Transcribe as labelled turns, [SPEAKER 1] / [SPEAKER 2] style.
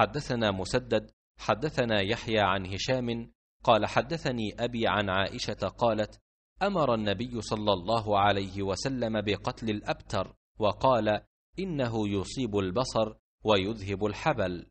[SPEAKER 1] حدثنا مسدد حدثنا يحيى عن هشام قال حدثني ابي عن عائشه قالت امر النبي صلى الله عليه وسلم بقتل الابتر وقال انه يصيب البصر ويذهب الحبل